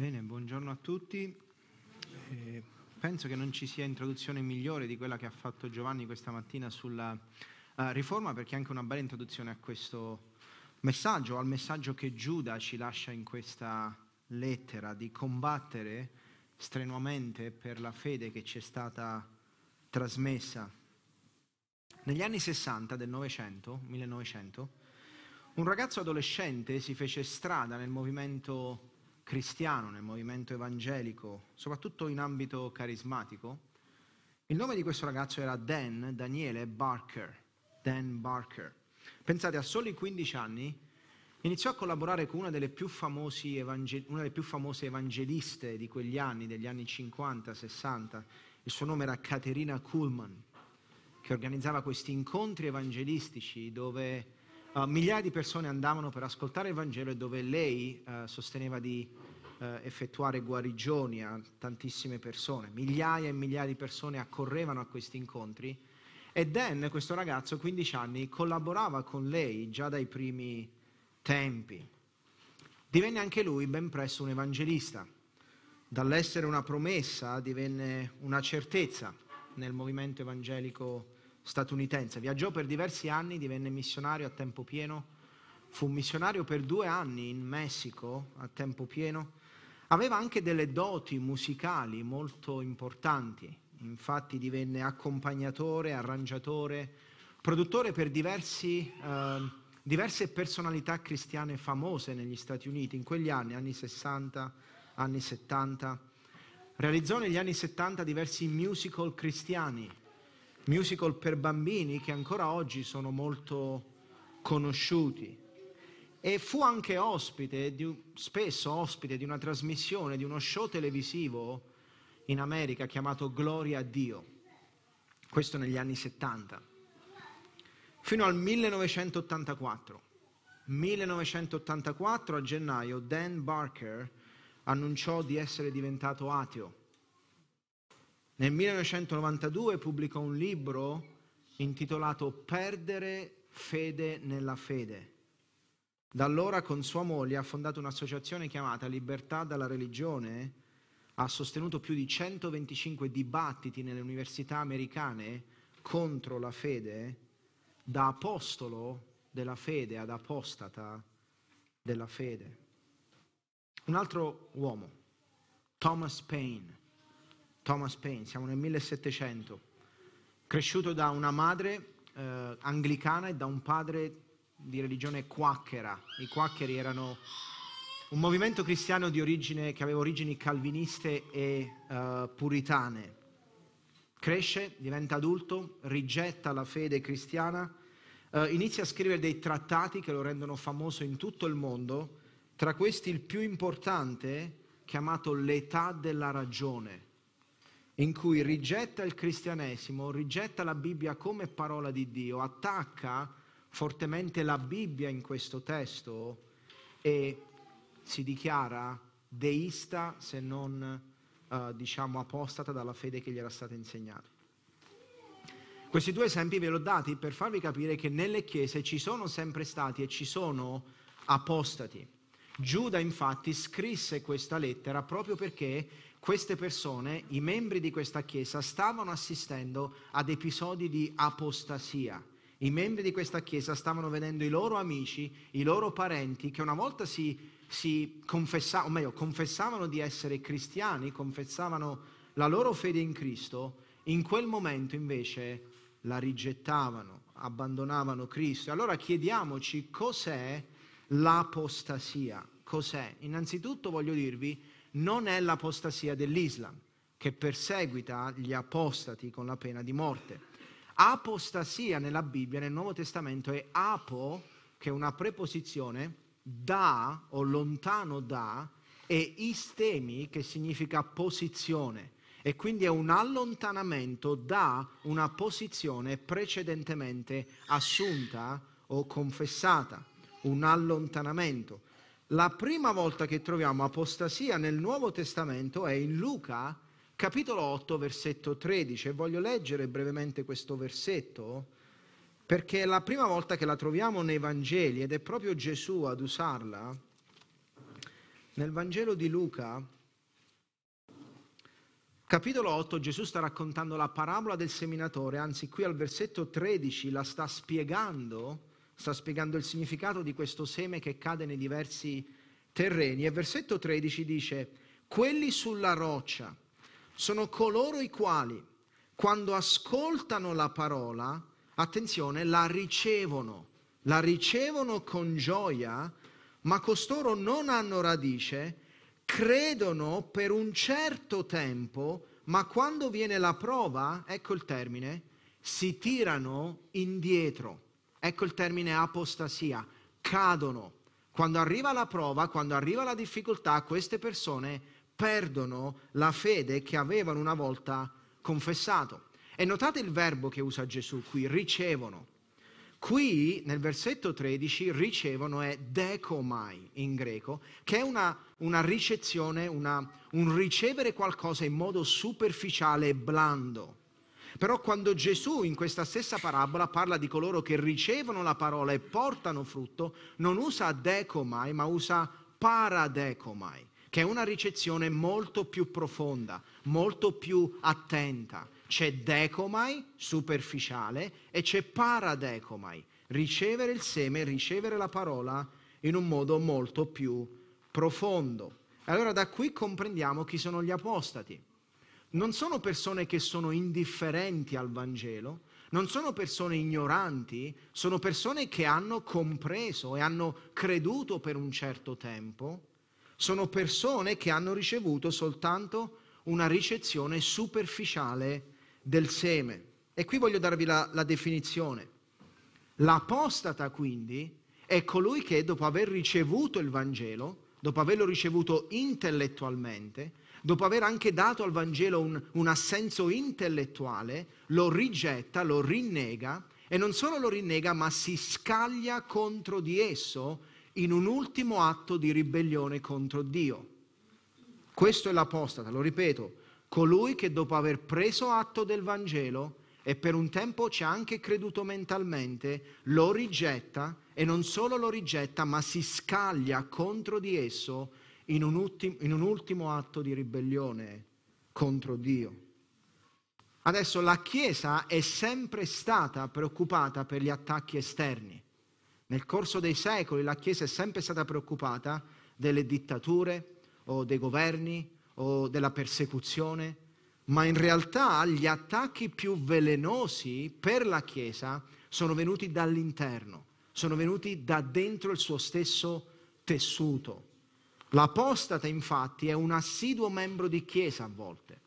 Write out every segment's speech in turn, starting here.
Bene, buongiorno a tutti. Eh, penso che non ci sia introduzione migliore di quella che ha fatto Giovanni questa mattina sulla uh, riforma, perché è anche una bella introduzione a questo messaggio, al messaggio che Giuda ci lascia in questa lettera di combattere strenuamente per la fede che ci è stata trasmessa. Negli anni 60 del Novecento, 1900, un ragazzo adolescente si fece strada nel movimento cristiano, nel movimento evangelico, soprattutto in ambito carismatico. Il nome di questo ragazzo era Dan Daniele Barker. Dan Barker. Pensate, a soli 15 anni iniziò a collaborare con una delle più, evangel- una delle più famose evangeliste di quegli anni, degli anni 50-60. Il suo nome era Caterina Kuhlman, che organizzava questi incontri evangelistici dove uh, migliaia di persone andavano per ascoltare il Vangelo e dove lei uh, sosteneva di uh, effettuare guarigioni a tantissime persone. Migliaia e migliaia di persone accorrevano a questi incontri e Dan, questo ragazzo, 15 anni, collaborava con lei già dai primi tempi. Divenne anche lui ben presto un evangelista. Dall'essere una promessa divenne una certezza nel movimento evangelico statunitense. Viaggiò per diversi anni, divenne missionario a tempo pieno, fu missionario per due anni in Messico a tempo pieno. Aveva anche delle doti musicali molto importanti, infatti divenne accompagnatore, arrangiatore, produttore per diversi, eh, diverse personalità cristiane famose negli Stati Uniti in quegli anni, anni 60, anni 70. Realizzò negli anni 70 diversi musical cristiani, musical per bambini che ancora oggi sono molto conosciuti. E fu anche ospite, di, spesso ospite di una trasmissione, di uno show televisivo in America chiamato Gloria a Dio, questo negli anni 70, fino al 1984. 1984 a gennaio Dan Barker annunciò di essere diventato ateo nel 1992 pubblicò un libro intitolato Perdere fede nella fede. Da allora con sua moglie ha fondato un'associazione chiamata Libertà dalla religione, ha sostenuto più di 125 dibattiti nelle università americane contro la fede, da apostolo della fede ad apostata della fede. Un altro uomo, Thomas Paine, Thomas Paine, siamo nel 1700, cresciuto da una madre eh, anglicana e da un padre di religione quacchera. I quaccheri erano un movimento cristiano origine, che aveva origini calviniste e eh, puritane. Cresce, diventa adulto, rigetta la fede cristiana, eh, inizia a scrivere dei trattati che lo rendono famoso in tutto il mondo, tra questi il più importante chiamato L'età della ragione in cui rigetta il cristianesimo, rigetta la Bibbia come parola di Dio, attacca fortemente la Bibbia in questo testo e si dichiara deista se non eh, diciamo apostata dalla fede che gli era stata insegnata. Questi due esempi ve li ho dati per farvi capire che nelle chiese ci sono sempre stati e ci sono apostati. Giuda infatti scrisse questa lettera proprio perché queste persone, i membri di questa chiesa, stavano assistendo ad episodi di apostasia. I membri di questa chiesa stavano vedendo i loro amici, i loro parenti, che una volta si, si confessa, meglio, confessavano di essere cristiani, confessavano la loro fede in Cristo, in quel momento invece la rigettavano, abbandonavano Cristo. E Allora chiediamoci cos'è l'apostasia cos'è? Innanzitutto voglio dirvi, non è l'apostasia dell'Islam, che perseguita gli apostati con la pena di morte. Apostasia nella Bibbia, nel Nuovo Testamento, è apo, che è una preposizione, da o lontano da, e istemi, che significa posizione. E quindi è un allontanamento da una posizione precedentemente assunta o confessata, un allontanamento. La prima volta che troviamo apostasia nel Nuovo Testamento è in Luca, capitolo 8, versetto 13. E voglio leggere brevemente questo versetto perché è la prima volta che la troviamo nei Vangeli ed è proprio Gesù ad usarla. Nel Vangelo di Luca, capitolo 8, Gesù sta raccontando la parabola del seminatore, anzi qui al versetto 13 la sta spiegando sta spiegando il significato di questo seme che cade nei diversi terreni. E versetto 13 dice, quelli sulla roccia sono coloro i quali, quando ascoltano la parola, attenzione, la ricevono, la ricevono con gioia, ma costoro non hanno radice, credono per un certo tempo, ma quando viene la prova, ecco il termine, si tirano indietro. Ecco il termine apostasia. Cadono. Quando arriva la prova, quando arriva la difficoltà, queste persone perdono la fede che avevano una volta confessato. E notate il verbo che usa Gesù qui, ricevono. Qui nel versetto 13 ricevono è decomai in greco, che è una, una ricezione, una, un ricevere qualcosa in modo superficiale e blando. Però quando Gesù in questa stessa parabola parla di coloro che ricevono la parola e portano frutto, non usa decomai, ma usa paradecomai, che è una ricezione molto più profonda, molto più attenta. C'è decomai, superficiale, e c'è paradecomai, ricevere il seme, ricevere la parola in un modo molto più profondo. Allora da qui comprendiamo chi sono gli apostati non sono persone che sono indifferenti al Vangelo, non sono persone ignoranti, sono persone che hanno compreso e hanno creduto per un certo tempo, sono persone che hanno ricevuto soltanto una ricezione superficiale del seme. E qui voglio darvi la, la definizione. L'apostata quindi è colui che dopo aver ricevuto il Vangelo, dopo averlo ricevuto intellettualmente, dopo aver anche dato al Vangelo un, un assenso intellettuale, lo rigetta, lo rinnega e non solo lo rinnega, ma si scaglia contro di esso in un ultimo atto di ribellione contro Dio. Questo è l'apostata, lo ripeto, colui che dopo aver preso atto del Vangelo e per un tempo ci ha anche creduto mentalmente, lo rigetta e non solo lo rigetta, ma si scaglia contro di esso in un, ultimo, in un ultimo atto di ribellione contro Dio. Adesso la Chiesa è sempre stata preoccupata per gli attacchi esterni. Nel corso dei secoli la Chiesa è sempre stata preoccupata delle dittature o dei governi o della persecuzione, ma in realtà gli attacchi più velenosi per la Chiesa sono venuti dall'interno, sono venuti da dentro il suo stesso tessuto. L'apostata infatti è un assiduo membro di Chiesa a volte.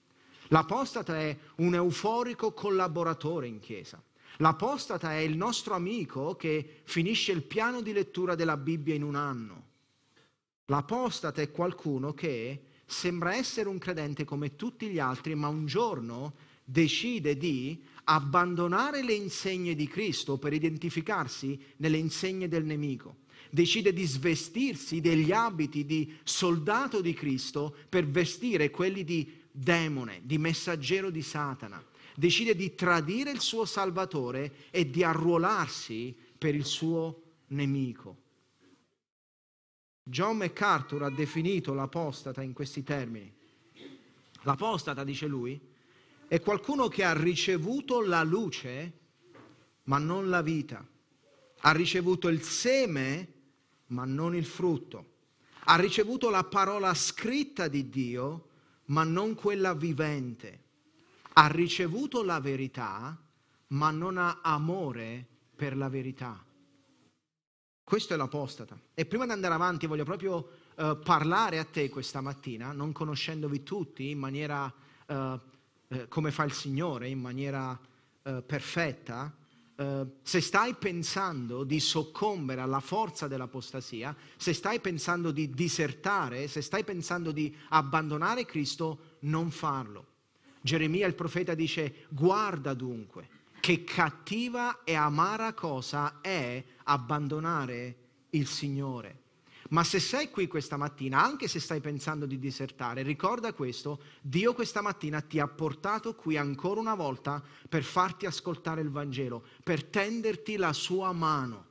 L'apostata è un euforico collaboratore in Chiesa. L'apostata è il nostro amico che finisce il piano di lettura della Bibbia in un anno. L'apostata è qualcuno che sembra essere un credente come tutti gli altri, ma un giorno decide di abbandonare le insegne di Cristo per identificarsi nelle insegne del nemico decide di svestirsi degli abiti di soldato di Cristo per vestire quelli di demone, di messaggero di Satana. Decide di tradire il suo Salvatore e di arruolarsi per il suo nemico. John MacArthur ha definito l'apostata in questi termini. L'apostata, dice lui, è qualcuno che ha ricevuto la luce ma non la vita. Ha ricevuto il seme ma non il frutto. Ha ricevuto la parola scritta di Dio, ma non quella vivente. Ha ricevuto la verità, ma non ha amore per la verità. Questo è l'apostata. E prima di andare avanti voglio proprio eh, parlare a te questa mattina, non conoscendovi tutti in maniera eh, eh, come fa il Signore, in maniera eh, perfetta, eh, se stai pensando di soccombere alla forza dell'apostasia, se stai pensando di disertare, se stai pensando di abbandonare Cristo, non farlo. Geremia il profeta dice, guarda dunque, che cattiva e amara cosa è abbandonare il Signore. Ma se sei qui questa mattina, anche se stai pensando di disertare, ricorda questo, Dio questa mattina ti ha portato qui ancora una volta per farti ascoltare il Vangelo, per tenderti la sua mano.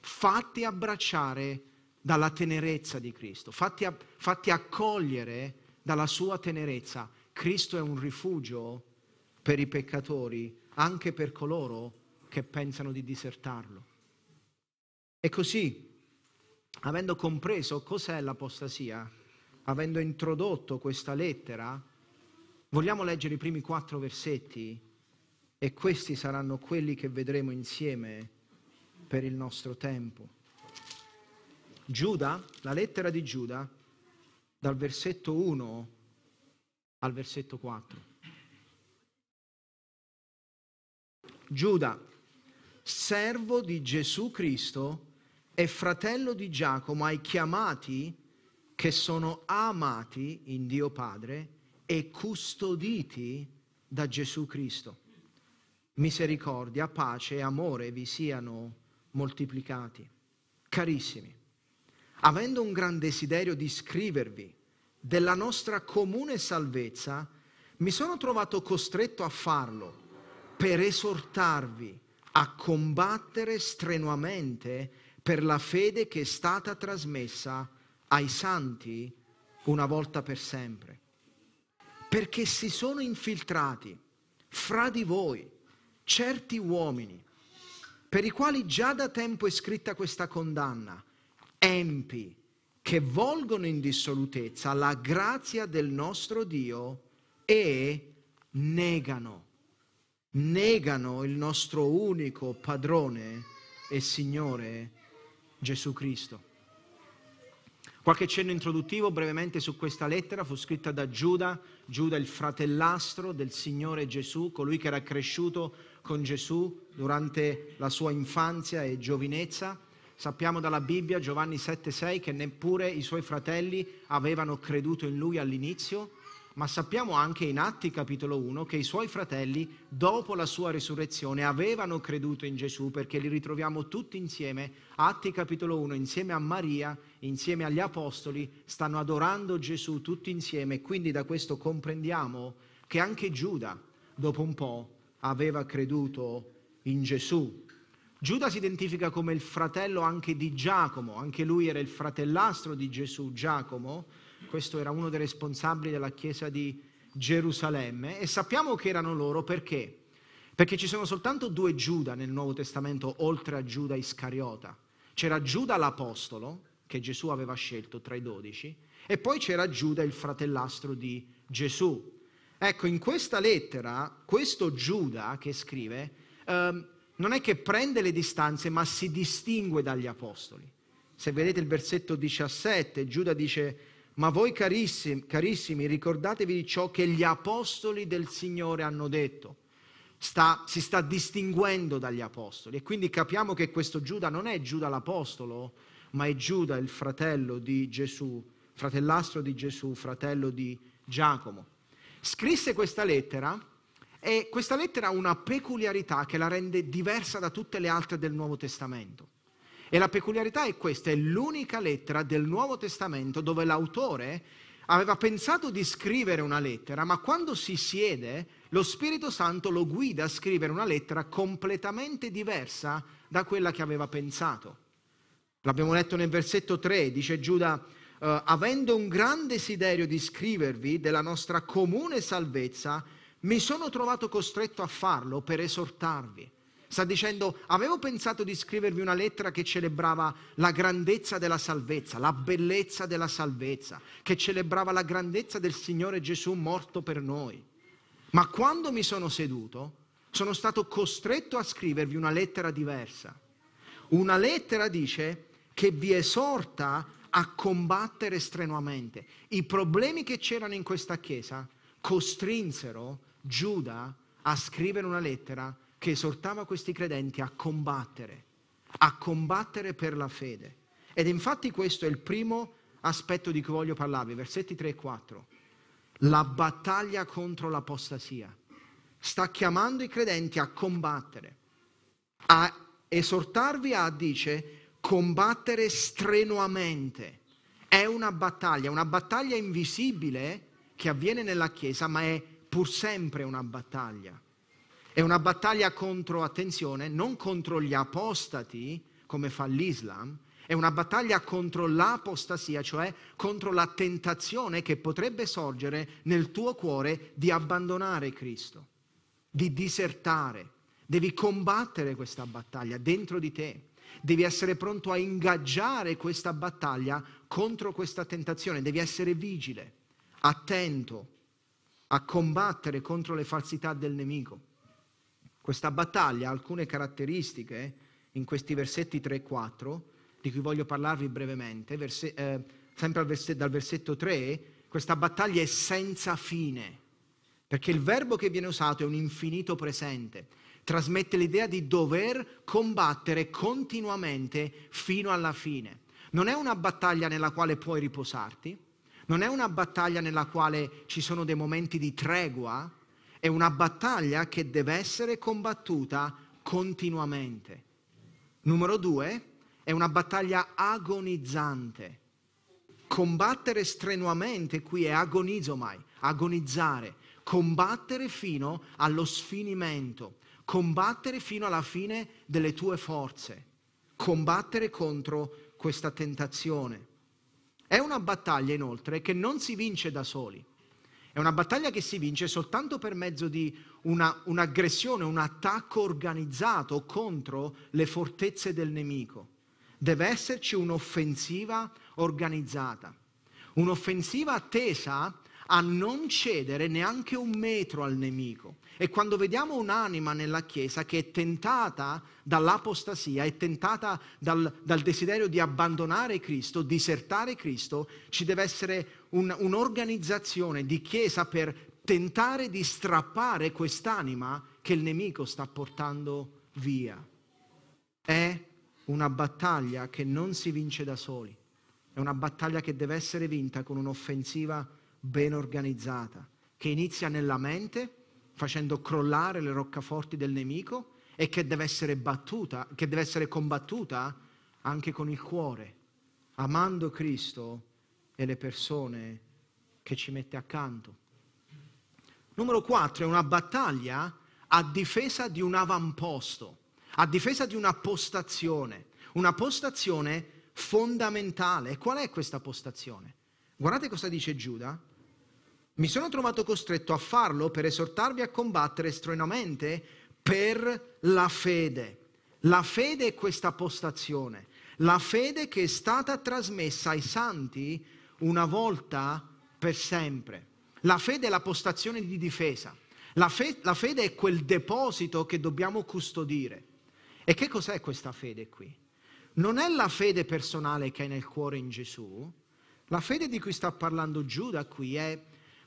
Fatti abbracciare dalla tenerezza di Cristo, fatti, a, fatti accogliere dalla sua tenerezza. Cristo è un rifugio per i peccatori, anche per coloro che pensano di disertarlo. E così avendo compreso cos'è l'apostasia, avendo introdotto questa lettera, vogliamo leggere i primi quattro versetti e questi saranno quelli che vedremo insieme per il nostro tempo. Giuda, la lettera di Giuda, dal versetto 1 al versetto 4. Giuda, servo di Gesù Cristo, e fratello di Giacomo ai chiamati che sono amati in Dio Padre e custoditi da Gesù Cristo. Misericordia, pace e amore vi siano moltiplicati. Carissimi, avendo un gran desiderio di scrivervi della nostra comune salvezza, mi sono trovato costretto a farlo per esortarvi a combattere strenuamente per la fede che è stata trasmessa ai santi una volta per sempre. Perché si sono infiltrati fra di voi certi uomini per i quali già da tempo è scritta questa condanna, empi che volgono in dissolutezza la grazia del nostro Dio e negano, negano il nostro unico padrone e Signore Gesù Cristo. Qualche cenno introduttivo brevemente su questa lettera fu scritta da Giuda, Giuda il fratellastro del Signore Gesù, colui che era cresciuto con Gesù durante la sua infanzia e giovinezza. Sappiamo dalla Bibbia, Giovanni 7,6, che neppure i suoi fratelli avevano creduto in lui all'inizio, ma sappiamo anche in Atti capitolo 1 che i suoi fratelli, dopo la sua risurrezione, avevano creduto in Gesù perché li ritroviamo tutti insieme, Atti capitolo 1, insieme a Maria, insieme agli apostoli, stanno adorando Gesù tutti insieme, quindi da questo comprendiamo che anche Giuda, dopo un po', aveva creduto in Gesù. Giuda si identifica come il fratello anche di Giacomo, anche lui era il fratellastro di Gesù, Giacomo, questo era uno dei responsabili della chiesa di Gerusalemme, e sappiamo che erano loro perché? Perché ci sono soltanto due Giuda nel Nuovo Testamento, oltre a Giuda Iscariota. C'era Giuda l'Apostolo, che Gesù aveva scelto tra i dodici, e poi c'era Giuda il fratellastro di Gesù. Ecco, in questa lettera, questo Giuda che scrive, ehm, non è che prende le distanze, ma si distingue dagli apostoli. Se vedete il versetto 17, Giuda dice, ma voi carissimi, carissimi, ricordatevi di ciò che gli apostoli del Signore hanno detto. Sta, si sta distinguendo dagli apostoli e quindi capiamo che questo Giuda non è Giuda l'apostolo, ma è Giuda il fratello di Gesù, fratellastro di Gesù, fratello di Giacomo. Scrisse questa lettera e questa lettera ha una peculiarità che la rende diversa da tutte le altre del Nuovo Testamento. E la peculiarità è questa, è l'unica lettera del Nuovo Testamento dove l'autore aveva pensato di scrivere una lettera, ma quando si siede lo Spirito Santo lo guida a scrivere una lettera completamente diversa da quella che aveva pensato. L'abbiamo letto nel versetto 3, dice Giuda, eh, avendo un gran desiderio di scrivervi della nostra comune salvezza, mi sono trovato costretto a farlo per esortarvi sta dicendo, avevo pensato di scrivervi una lettera che celebrava la grandezza della salvezza, la bellezza della salvezza, che celebrava la grandezza del Signore Gesù morto per noi. Ma quando mi sono seduto, sono stato costretto a scrivervi una lettera diversa. Una lettera dice che vi esorta a combattere strenuamente. I problemi che c'erano in questa chiesa costrinsero Giuda a scrivere una lettera che esortava questi credenti a combattere, a combattere per la fede. Ed infatti questo è il primo aspetto di cui voglio parlarvi, versetti 3 e 4. La battaglia contro l'apostasia. Sta chiamando i credenti a combattere, a esortarvi a, dice, combattere strenuamente. È una battaglia, una battaglia invisibile che avviene nella Chiesa, ma è pur sempre una battaglia. È una battaglia contro, attenzione, non contro gli apostati, come fa l'Islam, è una battaglia contro l'apostasia, cioè contro la tentazione che potrebbe sorgere nel tuo cuore di abbandonare Cristo, di disertare. Devi combattere questa battaglia dentro di te. Devi essere pronto a ingaggiare questa battaglia contro questa tentazione. Devi essere vigile, attento a combattere contro le falsità del nemico. Questa battaglia ha alcune caratteristiche in questi versetti 3 e 4, di cui voglio parlarvi brevemente, Verse, eh, sempre verse, dal versetto 3, questa battaglia è senza fine, perché il verbo che viene usato è un infinito presente, trasmette l'idea di dover combattere continuamente fino alla fine. Non è una battaglia nella quale puoi riposarti, non è una battaglia nella quale ci sono dei momenti di tregua, è una battaglia che deve essere combattuta continuamente. Numero due, è una battaglia agonizzante. Combattere strenuamente qui è agonizzo mai, agonizzare, combattere fino allo sfinimento, combattere fino alla fine delle tue forze, combattere contro questa tentazione. È una battaglia inoltre che non si vince da soli. È una battaglia che si vince soltanto per mezzo di una, un'aggressione, un attacco organizzato contro le fortezze del nemico. Deve esserci un'offensiva organizzata, un'offensiva tesa a non cedere neanche un metro al nemico. E quando vediamo un'anima nella Chiesa che è tentata dall'apostasia, è tentata dal, dal desiderio di abbandonare Cristo, disertare Cristo, ci deve essere un, un'organizzazione di chiesa per tentare di strappare quest'anima che il nemico sta portando via. È una battaglia che non si vince da soli, è una battaglia che deve essere vinta con un'offensiva ben organizzata, che inizia nella mente, facendo crollare le roccaforti del nemico e che deve essere battuta, che deve essere combattuta anche con il cuore, amando Cristo e le persone che ci mette accanto. Numero 4 è una battaglia a difesa di un avamposto, a difesa di una postazione, una postazione fondamentale. qual è questa postazione? Guardate cosa dice Giuda. Mi sono trovato costretto a farlo per esortarvi a combattere strenuamente per la fede. La fede è questa postazione, la fede che è stata trasmessa ai santi una volta per sempre. La fede è la postazione di difesa. La, fe- la, fede è quel deposito che dobbiamo custodire. E che cos'è questa fede qui? Non è la fede personale che hai nel cuore in Gesù, la fede di cui sta parlando Giuda qui è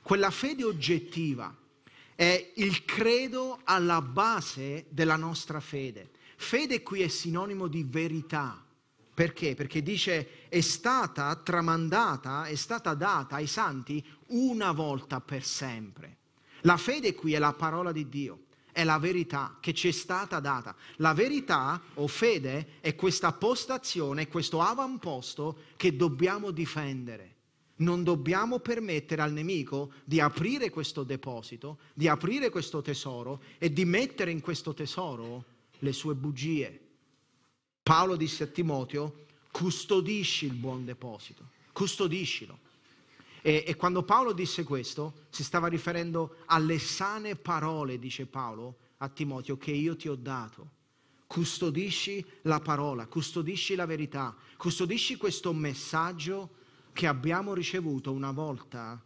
quella fede oggettiva, è il credo alla base della nostra fede. Fede qui è sinonimo di verità. Perché? Perché dice è stata tramandata, è stata data ai santi una volta per sempre. La fede qui è la parola di Dio, è la verità che ci è stata data. La verità o fede è questa postazione, questo avamposto che dobbiamo difendere. Non dobbiamo permettere al nemico di aprire questo deposito, di aprire questo tesoro e di mettere in questo tesoro le sue bugie Paolo disse a Timoteo, custodisci il buon deposito, custodiscilo. E, e, quando Paolo disse questo, si stava riferendo alle sane parole, dice Paolo a Timoteo, che io ti ho dato. Custodisci la parola, custodisci la verità, custodisci questo messaggio che abbiamo ricevuto una volta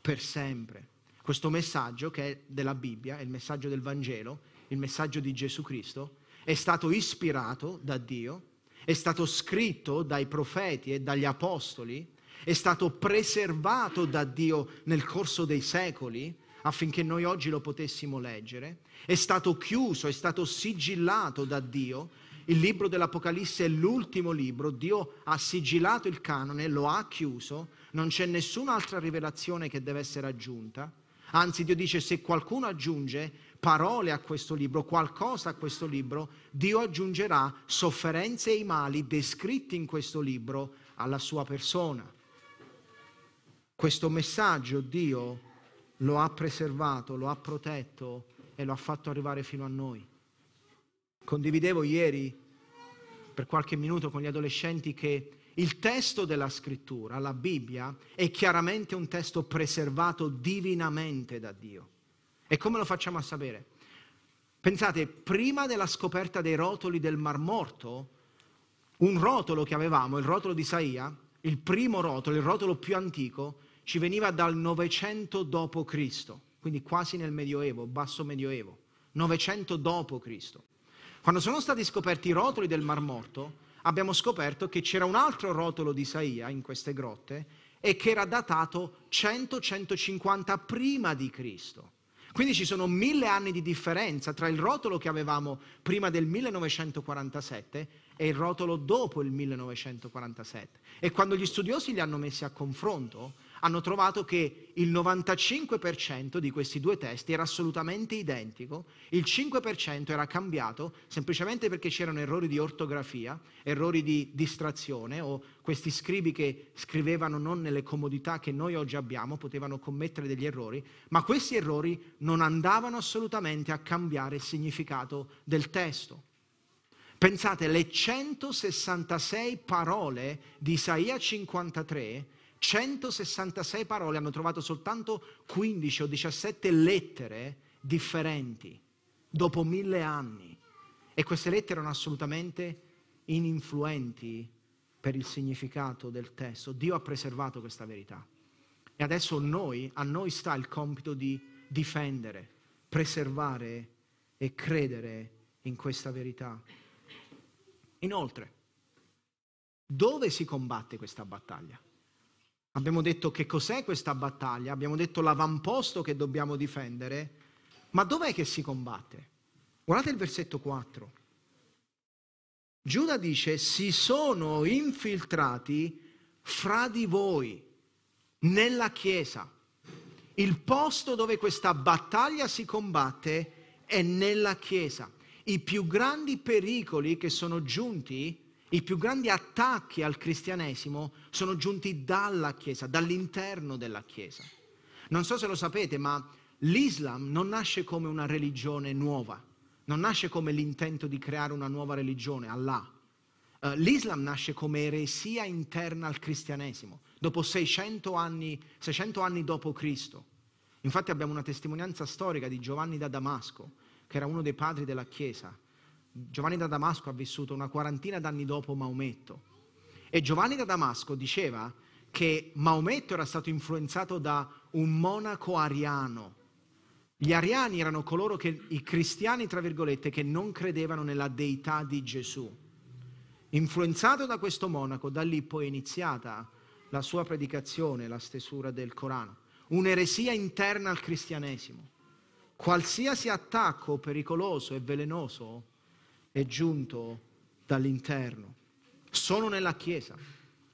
per sempre. Questo messaggio che è della Bibbia, è il messaggio del Vangelo, il messaggio di Gesù Cristo, è stato ispirato da Dio, è stato scritto dai profeti e dagli apostoli, è stato preservato da Dio nel corso dei secoli affinché noi oggi lo potessimo leggere, è stato chiuso, è stato sigillato da Dio. Il libro dell'Apocalisse è l'ultimo libro, Dio ha sigillato il canone, lo ha chiuso, non c'è nessun'altra rivelazione che deve essere aggiunta. Anzi, Dio dice se qualcuno aggiunge parole a questo libro, qualcosa a questo libro, Dio aggiungerà sofferenze e i mali descritti in questo libro alla sua persona. Questo messaggio Dio lo ha preservato, lo ha protetto e lo ha fatto arrivare fino a noi. Condividevo ieri per qualche minuto con gli adolescenti che il testo della scrittura, la Bibbia, è chiaramente un testo preservato divinamente da Dio e come lo facciamo a sapere? Pensate, prima della scoperta dei rotoli del Mar Morto, un rotolo che avevamo, il rotolo di Isaia, il primo rotolo, il rotolo più antico, ci veniva dal 900 d.C., quindi quasi nel Medioevo, basso Medioevo, 900 d.C. Quando sono stati scoperti i rotoli del Mar Morto, abbiamo scoperto che c'era un altro rotolo di Isaia in queste grotte e che era datato 100-150 prima di Cristo. Quindi ci sono mille anni di differenza tra il rotolo che avevamo prima del 1947 e il rotolo dopo il 1947. E quando gli studiosi li hanno messi a confronto, hanno trovato che il 95% di questi due testi era assolutamente identico, il 5% era cambiato semplicemente perché c'erano errori di ortografia, errori di distrazione o questi scribi che scrivevano non nelle comodità che noi oggi abbiamo potevano commettere degli errori, ma questi errori non andavano assolutamente a cambiare il significato del testo. Pensate, le 166 parole di Isaia 53 166 parole, hanno trovato soltanto 15 o 17 lettere differenti dopo mille anni. E queste lettere erano assolutamente ininfluenti per il significato del testo. Dio ha preservato questa verità. E adesso noi, a noi sta il compito di difendere, preservare e credere in questa verità. Inoltre, dove si combatte questa battaglia? Abbiamo detto che cos'è questa battaglia, abbiamo detto l'avamposto che dobbiamo difendere, ma dov'è che si combatte? Guardate il versetto 4. Giuda dice, si sono infiltrati fra di voi, nella Chiesa. Il posto dove questa battaglia si combatte è nella Chiesa. I più grandi pericoli che sono giunti i più grandi attacchi al cristianesimo sono giunti dalla Chiesa, dall'interno della Chiesa. Non so se lo sapete, ma l'Islam non nasce come una religione nuova, non nasce come l'intento di creare una nuova religione, Allah. Eh, L'Islam nasce come eresia interna al cristianesimo, dopo 600 anni, 600 anni dopo Cristo. Infatti abbiamo una testimonianza storica di Giovanni da Damasco, che era uno dei padri della Chiesa, Giovanni da Damasco ha vissuto una quarantina d'anni dopo Maometto. E Giovanni da Damasco diceva che Maometto era stato influenzato da un monaco ariano. Gli ariani erano coloro che, i cristiani, tra virgolette, che non credevano nella deità di Gesù. Influenzato da questo monaco, da lì poi è iniziata la sua predicazione, la stesura del Corano. Un'eresia interna al cristianesimo. Qualsiasi attacco pericoloso e velenoso è giunto dall'interno. Sono nella Chiesa.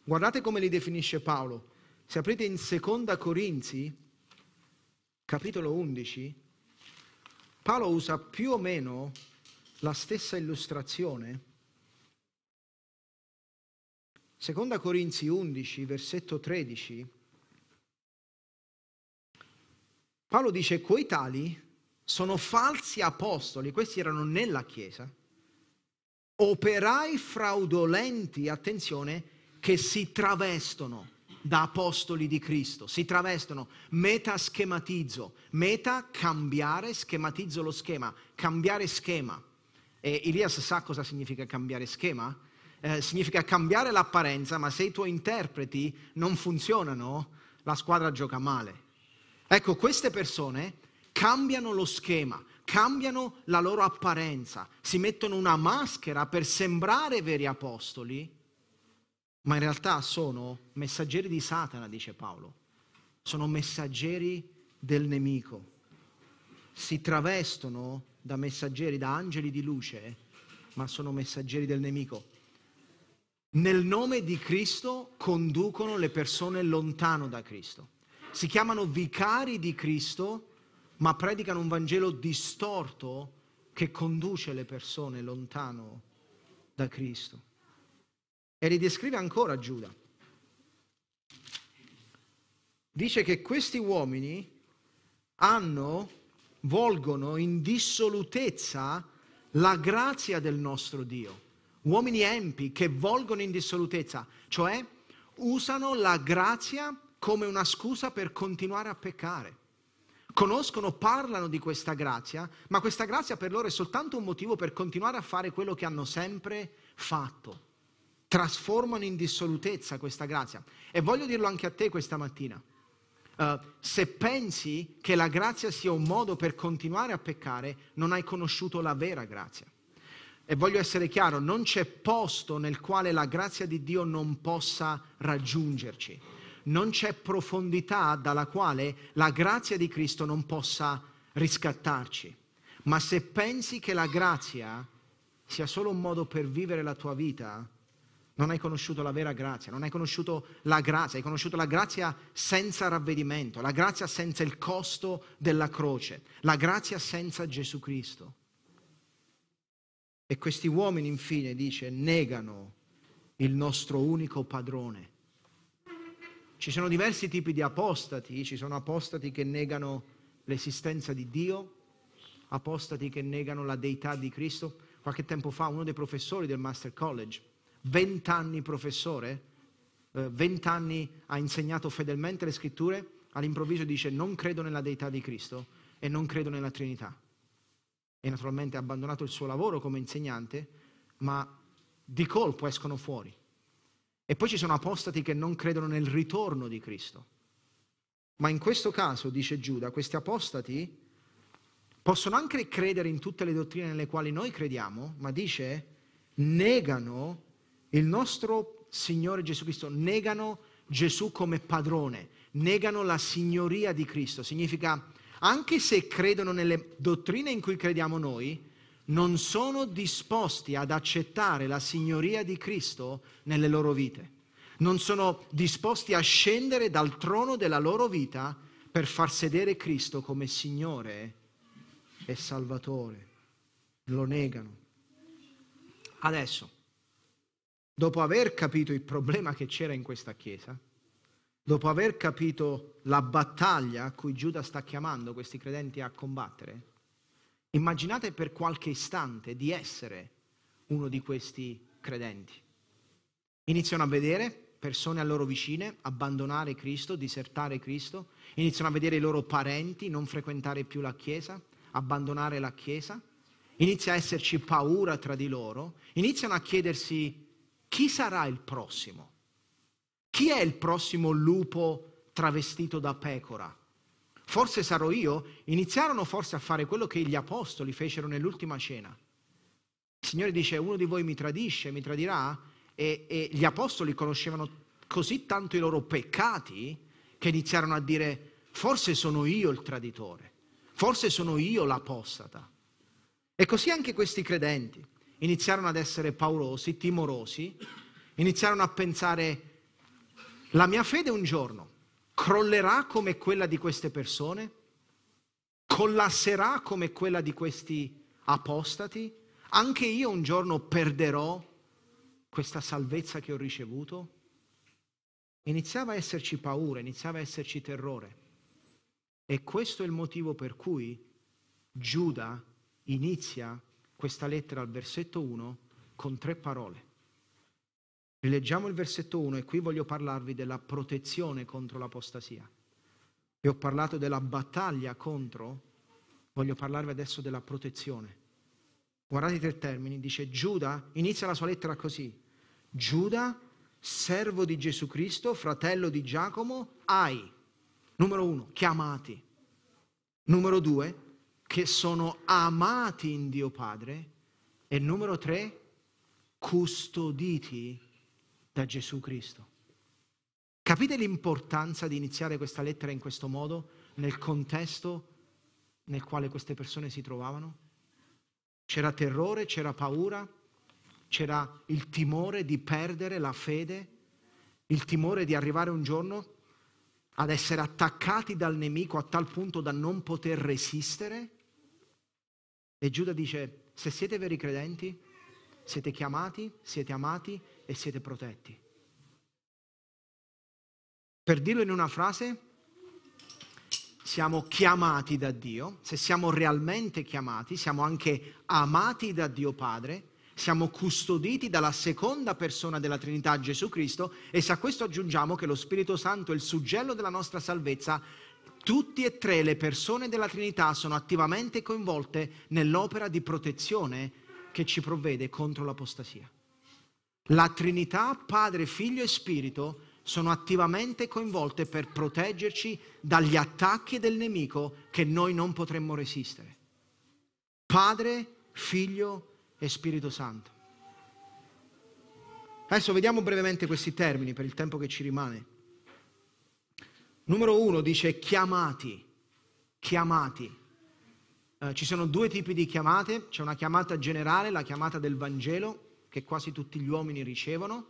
Guardate come li definisce Paolo. Se aprite in Seconda Corinzi, capitolo 11, Paolo usa più o meno la stessa illustrazione. Seconda Corinzi 11, versetto 13, Paolo dice, quei tali sono falsi apostoli, questi erano nella Chiesa, operai fraudolenti, attenzione, che si travestono da apostoli di Cristo, si travestono, meta schematizzo, meta cambiare, schematizzo lo schema, cambiare schema. E Elias sa cosa significa cambiare schema? Eh, significa cambiare l'apparenza, ma se i tuoi interpreti non funzionano, la squadra gioca male. Ecco, queste persone cambiano lo schema, cambiano la loro apparenza, si mettono una maschera per sembrare veri apostoli, ma in realtà sono messaggeri di Satana, dice Paolo, sono messaggeri del nemico, si travestono da messaggeri, da angeli di luce, ma sono messaggeri del nemico. Nel nome di Cristo conducono le persone lontano da Cristo. Si chiamano vicari di Cristo ma predicano un Vangelo distorto che conduce le persone lontano da Cristo. E li ancora Giuda. Dice che questi uomini hanno, volgono in dissolutezza la grazia del nostro Dio. Uomini empi che volgono in dissolutezza, cioè usano la grazia come una scusa per continuare a peccare conoscono, parlano di questa grazia, ma questa grazia per loro è soltanto un motivo per continuare a fare quello che hanno sempre fatto. Trasformano in dissolutezza questa grazia. E voglio dirlo anche a te questa mattina. Uh, se pensi che la grazia sia un modo per continuare a peccare, non hai conosciuto la vera grazia. E voglio essere chiaro, non c'è posto nel quale la grazia di Dio non possa raggiungerci non c'è profondità dalla quale la grazia di Cristo non possa riscattarci. Ma se pensi che la grazia sia solo un modo per vivere la tua vita, non hai conosciuto la vera grazia, non hai conosciuto la grazia, hai conosciuto la grazia senza ravvedimento, la grazia senza il costo della croce, la grazia senza Gesù Cristo. E questi uomini infine, dice, negano il nostro unico padrone, ci sono diversi tipi di apostati, ci sono apostati che negano l'esistenza di Dio, apostati che negano la deità di Cristo. Qualche tempo fa uno dei professori del Master College, 20 anni professore, 20 eh, anni ha insegnato fedelmente le scritture, all'improvviso dice non credo nella deità di Cristo e non credo nella Trinità. E naturalmente ha abbandonato il suo lavoro come insegnante, ma di colpo escono fuori e poi ci sono apostati che non credono nel ritorno di Cristo. Ma in questo caso, dice Giuda, questi apostati possono anche credere in tutte le dottrine nelle quali noi crediamo, ma dice, negano il nostro Signore Gesù Cristo, negano Gesù come padrone, negano la signoria di Cristo. Significa, anche se credono nelle dottrine in cui crediamo noi, non sono disposti ad accettare la signoria di Cristo nelle loro vite, non sono disposti a scendere dal trono della loro vita per far sedere Cristo come Signore e Salvatore. Lo negano. Adesso, dopo aver capito il problema che c'era in questa Chiesa, dopo aver capito la battaglia a cui Giuda sta chiamando questi credenti a combattere, Immaginate per qualche istante di essere uno di questi credenti. Iniziano a vedere persone a loro vicine abbandonare Cristo, disertare Cristo, iniziano a vedere i loro parenti non frequentare più la Chiesa, abbandonare la Chiesa, inizia a esserci paura tra di loro, iniziano a chiedersi chi sarà il prossimo, chi è il prossimo lupo travestito da pecora forse sarò io, iniziarono forse a fare quello che gli apostoli fecero nell'ultima cena. Il Signore dice, uno di voi mi tradisce, mi tradirà, e, e gli apostoli conoscevano così tanto i loro peccati che iniziarono a dire, forse sono io il traditore, forse sono io l'apostata. E così anche questi credenti iniziarono ad essere paurosi, timorosi, iniziarono a pensare, la mia fede un giorno crollerà come quella di queste persone? Collasserà come quella di questi apostati? Anche io un giorno perderò questa salvezza che ho ricevuto? Iniziava a esserci paura, iniziava a esserci terrore. E questo è il motivo per cui Giuda inizia questa lettera al versetto 1 con tre parole. Rileggiamo il versetto 1 e qui voglio parlarvi della protezione contro l'apostasia. Vi ho parlato della battaglia contro, voglio parlarvi adesso della protezione. Guardate i tre termini, dice Giuda, inizia la sua lettera così. Giuda, servo di Gesù Cristo, fratello di Giacomo, ai, numero uno, chiamati. Numero due, che sono amati in Dio Padre. E numero tre, custoditi da Gesù Cristo. Capite l'importanza di iniziare questa lettera in questo modo, nel contesto nel quale queste persone si trovavano? C'era terrore, c'era paura, c'era il timore di perdere la fede, il timore di arrivare un giorno ad essere attaccati dal nemico a tal punto da non poter resistere? E Giuda dice, se siete veri credenti, siete chiamati, siete amati, e siete protetti. Per dirlo in una frase, siamo chiamati da Dio, se siamo realmente chiamati, siamo anche amati da Dio Padre, siamo custoditi dalla seconda persona della Trinità, Gesù Cristo, e se a questo aggiungiamo che lo Spirito Santo è il suggello della nostra salvezza, tutte e tre le persone della Trinità sono attivamente coinvolte nell'opera di protezione che ci provvede contro l'apostasia. La Trinità, Padre, Figlio e Spirito, sono attivamente coinvolte per proteggerci dagli attacchi del nemico che noi non potremmo resistere. Padre, Figlio e Spirito Santo. Adesso vediamo brevemente questi termini per il tempo che ci rimane. Numero uno dice chiamati, chiamati. Eh, ci sono due tipi di chiamate, c'è una chiamata generale, la chiamata del Vangelo, che quasi tutti gli uomini ricevono,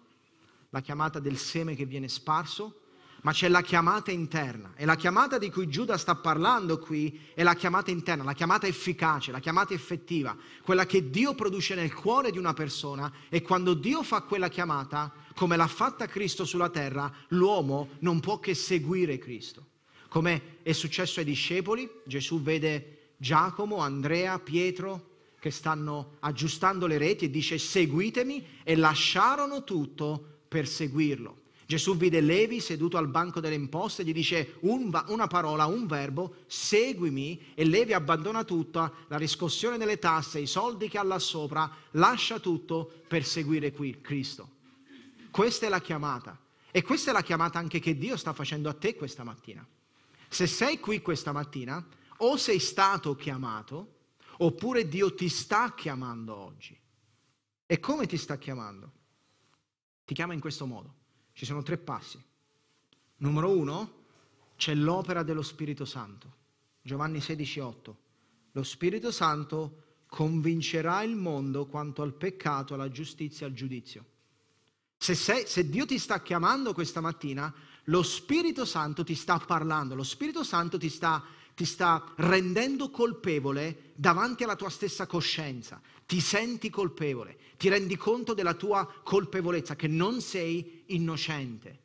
la chiamata del seme che viene sparso, ma c'è la chiamata interna. E la chiamata di cui Giuda sta parlando qui è la chiamata interna, la chiamata efficace, la chiamata effettiva, quella che Dio produce nel cuore di una persona e quando Dio fa quella chiamata, come l'ha fatta Cristo sulla terra, l'uomo non può che seguire Cristo. Come è successo ai discepoli, Gesù vede Giacomo, Andrea, Pietro, che stanno aggiustando le reti e dice seguitemi e lasciarono tutto per seguirlo. Gesù vide Levi seduto al banco delle imposte e gli dice un, una parola, un verbo, seguimi e Levi abbandona tutto, la riscossione delle tasse, i soldi che ha là sopra, lascia tutto per seguire qui Cristo. Questa è la chiamata e questa è la chiamata anche che Dio sta facendo a te questa mattina. Se sei qui questa mattina o sei stato chiamato oppure Dio ti sta chiamando oggi. E come ti sta chiamando? Ti chiama in questo modo. Ci sono tre passi. Numero uno, c'è l'opera dello Spirito Santo. Giovanni 16, 8. Lo Spirito Santo convincerà il mondo quanto al peccato, alla giustizia, al giudizio. Se, sei, se, Dio ti sta chiamando questa mattina, lo Spirito Santo ti sta parlando, lo Spirito Santo ti sta ti sta rendendo colpevole davanti alla tua stessa coscienza. Ti senti colpevole, ti rendi conto della tua colpevolezza, che non sei innocente.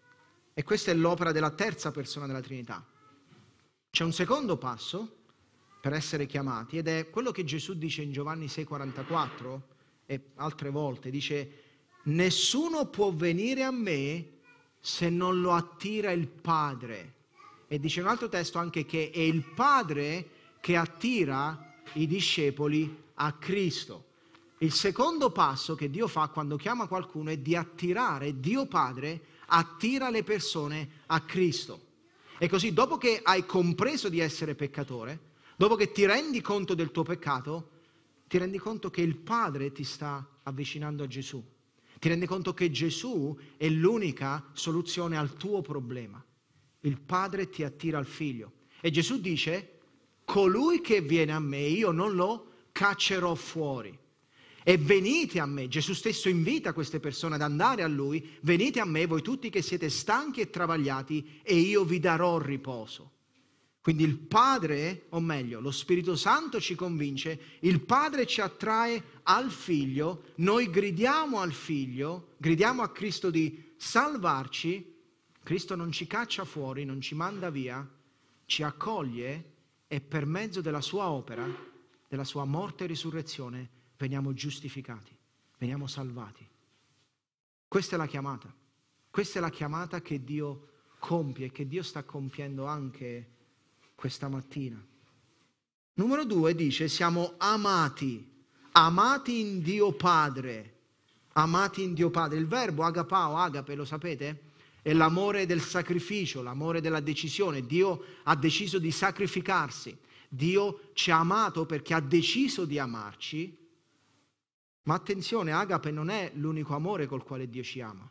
E questa è l'opera della terza persona della Trinità. C'è un secondo passo per essere chiamati ed è quello che Gesù dice in Giovanni 6:44 e altre volte, dice nessuno può venire a me se non lo attira il Padre e dice un altro testo anche che è il Padre che attira i discepoli a Cristo. Il secondo passo che Dio fa quando chiama qualcuno è di attirare, Dio Padre attira le persone a Cristo. E così dopo che hai compreso di essere peccatore, dopo che ti rendi conto del tuo peccato, ti rendi conto che il Padre ti sta avvicinando a Gesù. Ti rendi conto che Gesù è l'unica soluzione al tuo problema. Il Padre ti attira al Figlio. E Gesù dice, colui che viene a me io non lo caccerò fuori. E venite a me, Gesù stesso invita queste persone ad andare a lui, venite a me voi tutti che siete stanchi e travagliati e io vi darò riposo. Quindi il Padre, o meglio, lo Spirito Santo ci convince, il Padre ci attrae al Figlio, noi gridiamo al Figlio, gridiamo a Cristo di salvarci Cristo non ci caccia fuori, non ci manda via, ci accoglie e per mezzo della sua opera, della sua morte e risurrezione, veniamo giustificati, veniamo salvati. Questa è la chiamata, questa è la chiamata che Dio compie, che Dio sta compiendo anche questa mattina. Numero due dice siamo amati, amati in Dio Padre, amati in Dio Padre. Il verbo agapao, agape, lo sapete? è l'amore del sacrificio, l'amore della decisione. Dio ha deciso di sacrificarsi, Dio ci ha amato perché ha deciso di amarci. Ma attenzione, agape non è l'unico amore col quale Dio ci ama.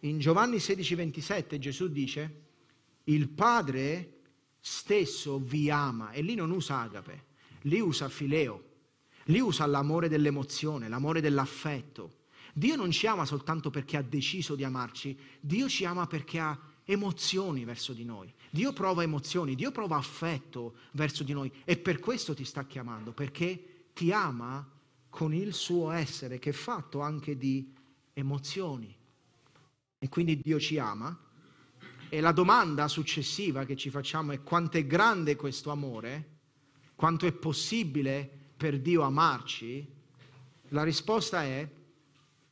In Giovanni 16, 27 Gesù dice, il Padre stesso vi ama e lì non usa agape, lì usa fileo, lì usa l'amore dell'emozione, l'amore dell'affetto. Dio non ci ama soltanto perché ha deciso di amarci, Dio ci ama perché ha emozioni verso di noi. Dio prova emozioni, Dio prova affetto verso di noi e per questo ti sta chiamando, perché ti ama con il suo essere che è fatto anche di emozioni. E quindi Dio ci ama. E la domanda successiva che ci facciamo è quanto è grande questo amore, quanto è possibile per Dio amarci? La risposta è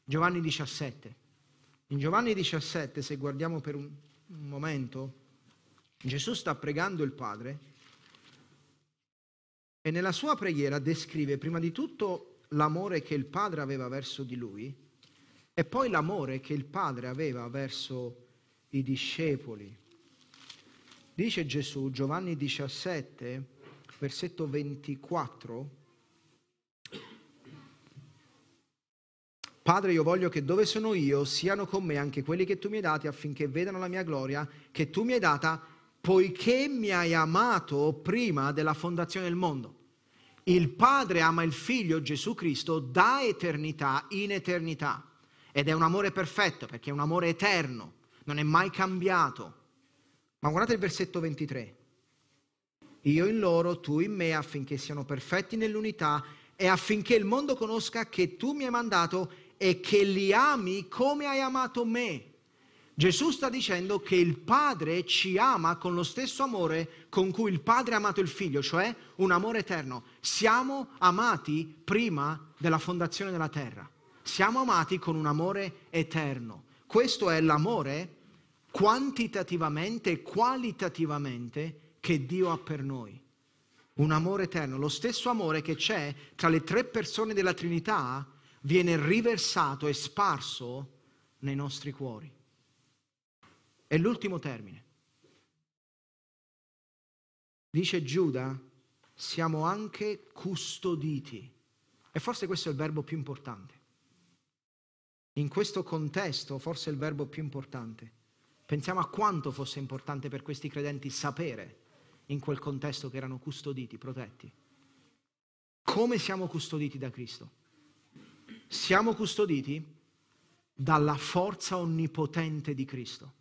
Giovanni 17. In Giovanni 17, se guardiamo per un, un momento, Gesù sta pregando il Padre e nella sua preghiera descrive prima di tutto l'amore che il Padre aveva verso di lui e poi l'amore che il Padre aveva verso i discepoli. Dice Gesù, Giovanni 17, versetto 24, Padre, io voglio che dove sono io siano con me anche quelli che tu mi hai dati affinché vedano la mia gloria che tu mi hai data poiché mi hai amato prima della fondazione del mondo. Il Padre ama il Figlio Gesù Cristo da eternità in eternità ed è un amore perfetto perché è un amore eterno, non è mai cambiato. Ma guardate il versetto 23. Io in loro, tu in me affinché siano perfetti nell'unità e affinché il mondo conosca che tu mi hai mandato e che li ami come hai amato me. Gesù sta dicendo che il Padre ci ama con lo stesso amore con cui il Padre ha amato il Figlio, cioè un amore eterno. Siamo amati prima della fondazione della terra. Siamo amati con un amore eterno. Questo è l'amore quantitativamente e qualitativamente che Dio ha per noi. Un amore eterno, lo stesso amore che c'è tra le tre persone della Trinità viene riversato e sparso nei nostri cuori. È l'ultimo termine. Dice Giuda, siamo anche custoditi. E forse questo è il verbo più importante. In questo contesto forse è il verbo più importante. Pensiamo a quanto fosse importante per questi credenti sapere in quel contesto che erano custoditi, protetti. Come siamo custoditi da Cristo? siamo custoditi dalla forza onnipotente di Cristo.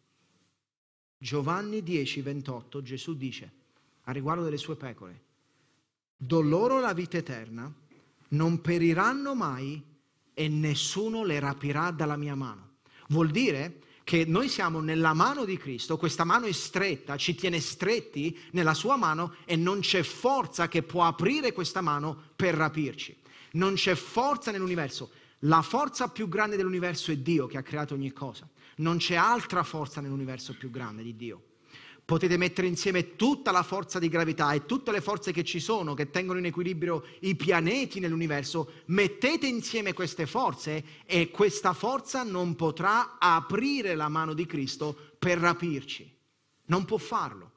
Giovanni 10, 28 Gesù dice a riguardo delle sue pecore, do loro la vita eterna, non periranno mai e nessuno le rapirà dalla mia mano. Vuol dire che noi siamo nella mano di Cristo, questa mano è stretta, ci tiene stretti nella sua mano e non c'è forza che può aprire questa mano per rapirci. Non c'è forza nell'universo. La forza più grande dell'universo è Dio che ha creato ogni cosa. Non c'è altra forza nell'universo più grande di Dio potete mettere insieme tutta la forza di gravità e tutte le forze che ci sono, che tengono in equilibrio i pianeti nell'universo, mettete insieme queste forze e questa forza non potrà aprire la mano di Cristo per rapirci. Non può farlo,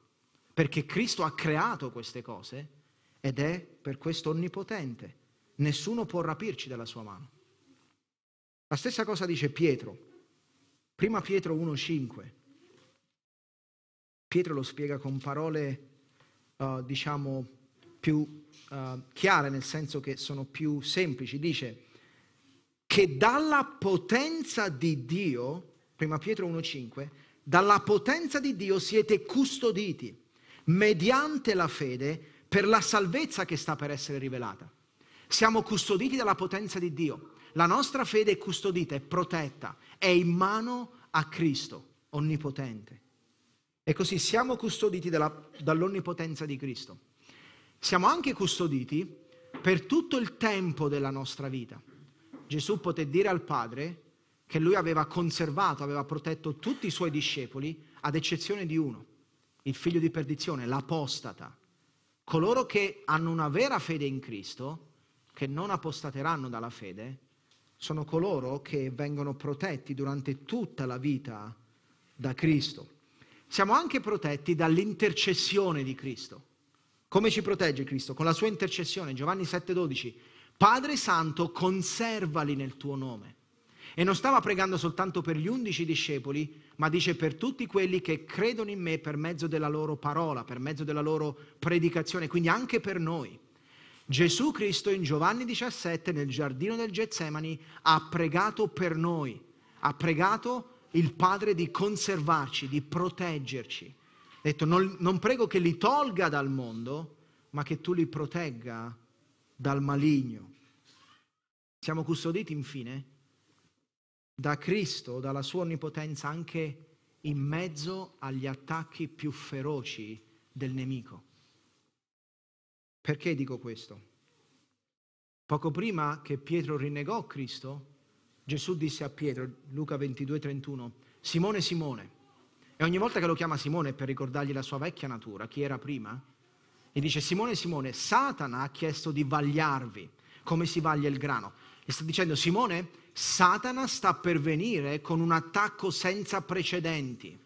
perché Cristo ha creato queste cose ed è per questo onnipotente. Nessuno può rapirci dalla sua mano. La stessa cosa dice Pietro, prima Pietro 1,5. Pietro lo spiega con parole, uh, diciamo, più uh, chiare, nel senso che sono più semplici. Dice che dalla potenza di Dio, prima Pietro 1.5, dalla potenza di Dio siete custoditi mediante la fede per la salvezza che sta per essere rivelata. Siamo custoditi dalla potenza di Dio. La nostra fede è custodita, è protetta, è in mano a Cristo, onnipotente. E così siamo custoditi dalla, dall'onnipotenza di Cristo. Siamo anche custoditi per tutto il tempo della nostra vita. Gesù poté dire al Padre che lui aveva conservato, aveva protetto tutti i suoi discepoli, ad eccezione di uno, il figlio di perdizione, l'apostata. Coloro che hanno una vera fede in Cristo, che non apostateranno dalla fede, sono coloro che vengono protetti durante tutta la vita da Cristo siamo anche protetti dall'intercessione di Cristo. Come ci protegge Cristo? Con la sua intercessione, Giovanni 7:12, Padre Santo, conservali nel tuo nome. E non stava pregando soltanto per gli undici discepoli, ma dice per tutti quelli che credono in me per mezzo della loro parola, per mezzo della loro predicazione, quindi anche per noi. Gesù Cristo in Giovanni 17 nel giardino del Getsemani ha pregato per noi, ha pregato per il Padre di conservarci, di proteggerci. Ha detto, non, non prego che li tolga dal mondo, ma che tu li protegga dal maligno. Siamo custoditi infine da Cristo, dalla sua onnipotenza, anche in mezzo agli attacchi più feroci del nemico. Perché dico questo? Poco prima che Pietro rinnegò Cristo, Gesù disse a Pietro, Luca 22, 31, Simone, Simone. E ogni volta che lo chiama Simone per ricordargli la sua vecchia natura, chi era prima, gli dice, Simone, Simone, Satana ha chiesto di vagliarvi, come si vaglia il grano. E sta dicendo, Simone, Satana sta per venire con un attacco senza precedenti.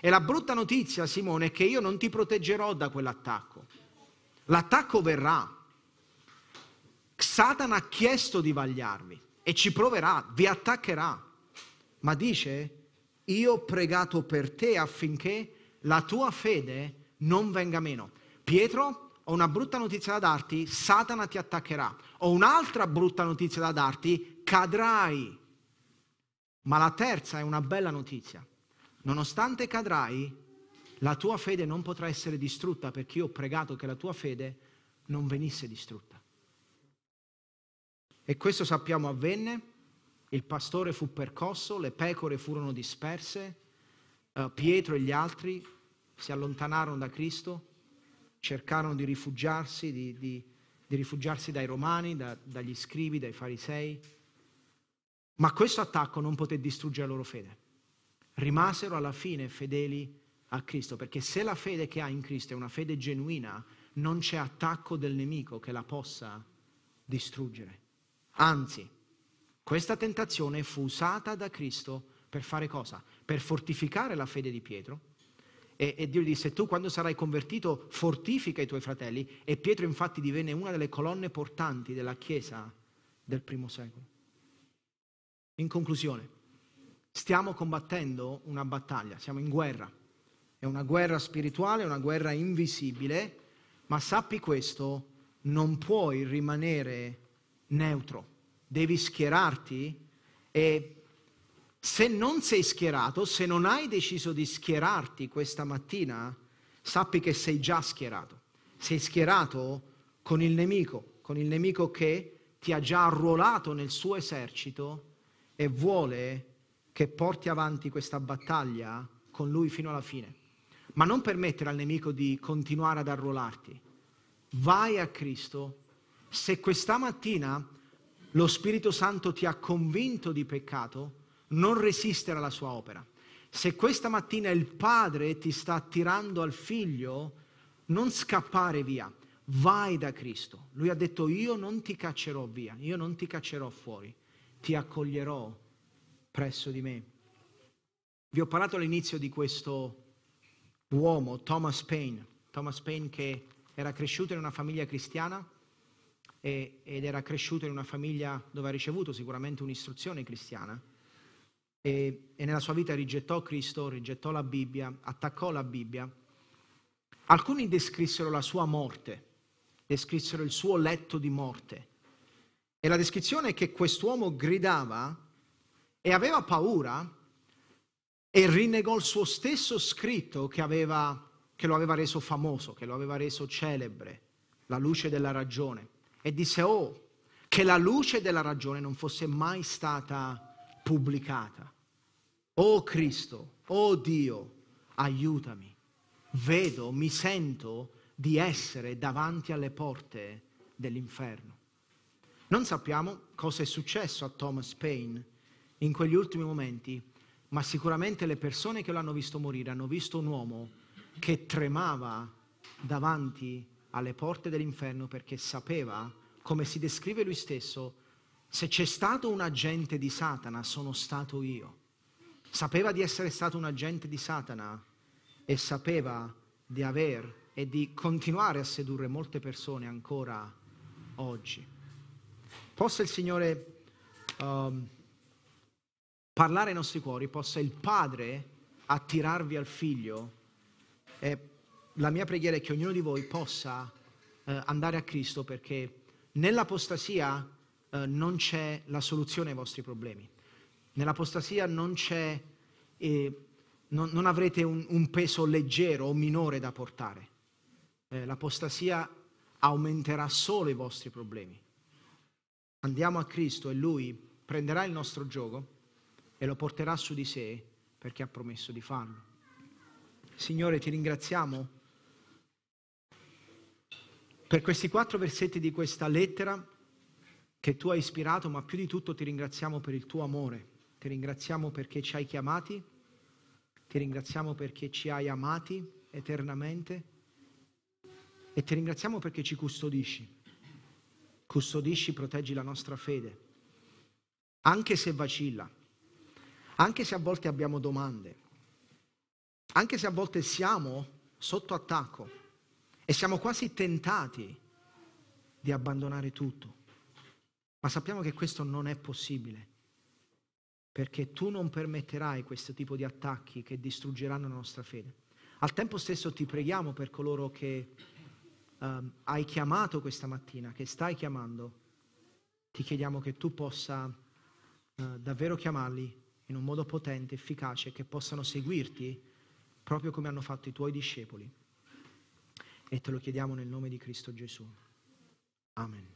E la brutta notizia, Simone, è che io non ti proteggerò da quell'attacco. L'attacco verrà. Satana ha chiesto di vagliarvi e ci proverà, vi attaccherà. Ma dice, io ho pregato per te affinché la tua fede non venga meno. Pietro, ho una brutta notizia da darti, Satana ti attaccherà. Ho un'altra brutta notizia da darti, cadrai. Ma la terza è una bella notizia. Nonostante cadrai, la tua fede non potrà essere distrutta perché io ho pregato che la tua fede non venisse distrutta. E questo sappiamo avvenne, il pastore fu percosso, le pecore furono disperse, uh, Pietro e gli altri si allontanarono da Cristo, cercarono di rifugiarsi, di, di, di rifugiarsi dai romani, da, dagli scrivi, dai farisei, ma questo attacco non poté distruggere la loro fede. Rimasero alla fine fedeli a Cristo, perché se la fede che ha in Cristo è una fede genuina, non c'è attacco del nemico che la possa distruggere. Anzi, questa tentazione fu usata da Cristo per fare cosa? Per fortificare la fede di Pietro. E, e Dio gli disse, tu quando sarai convertito fortifica i tuoi fratelli. E Pietro infatti divenne una delle colonne portanti della Chiesa del primo secolo. In conclusione, stiamo combattendo una battaglia, siamo in guerra. È una guerra spirituale, è una guerra invisibile, ma sappi questo, non puoi rimanere neutro, devi schierarti e se non sei schierato, se non hai deciso di schierarti questa mattina, sappi che sei già schierato. Sei schierato con il nemico, con il nemico che ti ha già arruolato nel suo esercito e vuole che porti avanti questa battaglia con lui fino alla fine. Ma non permettere al nemico di continuare ad arruolarti. Vai a Cristo se questa mattina lo Spirito Santo ti ha convinto di peccato, non resistere alla sua opera. Se questa mattina il Padre ti sta attirando al Figlio, non scappare via, vai da Cristo. Lui ha detto io non ti caccerò via, io non ti caccerò fuori, ti accoglierò presso di me. Vi ho parlato all'inizio di questo uomo, Thomas Paine, Thomas Paine che era cresciuto in una famiglia cristiana, e, ed era cresciuto in una famiglia dove ha ricevuto sicuramente un'istruzione cristiana e, e nella sua vita rigettò Cristo, rigettò la Bibbia, attaccò la Bibbia. Alcuni descrissero la sua morte, descrissero il suo letto di morte. E la descrizione è che quest'uomo gridava e aveva paura e rinnegò il suo stesso scritto che, aveva, che, lo aveva reso famoso, che lo aveva reso celebre, la luce della ragione e disse, oh, che la luce della ragione non fosse mai stata pubblicata. Oh Cristo, oh Dio, aiutami. Vedo, mi sento di essere davanti alle porte dell'inferno. Non sappiamo cosa è successo a Thomas Paine in quegli ultimi momenti, ma sicuramente le persone che l'hanno visto morire hanno visto un uomo che tremava davanti alle porte dell'inferno perché sapeva, come si descrive lui stesso, se c'è stato un agente di Satana, sono stato io. Sapeva di essere stato un agente di Satana e sapeva di aver e di continuare a sedurre molte persone ancora oggi. Possa il Signore um, parlare ai nostri cuori, possa il Padre attirarvi al Figlio e la mia preghiera è che ognuno di voi possa eh, andare a Cristo perché nell'apostasia eh, non c'è la soluzione ai vostri problemi. Nell'apostasia non c'è, eh, non, non, avrete un, un, peso leggero o minore da portare. Eh, l'apostasia aumenterà solo i vostri problemi. Andiamo a Cristo e Lui prenderà il nostro gioco e lo porterà su di sé perché ha promesso di farlo. Signore, ti ringraziamo per questi quattro versetti di questa lettera che tu hai ispirato, ma più di tutto ti ringraziamo per il tuo amore, ti ringraziamo perché ci hai chiamati, ti ringraziamo perché ci hai amati eternamente e ti ringraziamo perché ci custodisci. Custodisci, proteggi la nostra fede, anche se vacilla, anche se a volte abbiamo domande, anche se a volte siamo sotto attacco e siamo quasi tentati di abbandonare tutto. Ma sappiamo che questo non è possibile, perché tu non permetterai questo tipo di attacchi che distruggeranno la nostra fede. Al tempo stesso ti preghiamo per coloro che um, hai chiamato questa mattina, che stai chiamando. Ti chiediamo che tu possa uh, davvero chiamarli in un modo potente, efficace, che possano seguirti proprio come hanno fatto i tuoi discepoli. E te lo chiediamo nel nome di Cristo Gesù. Amen.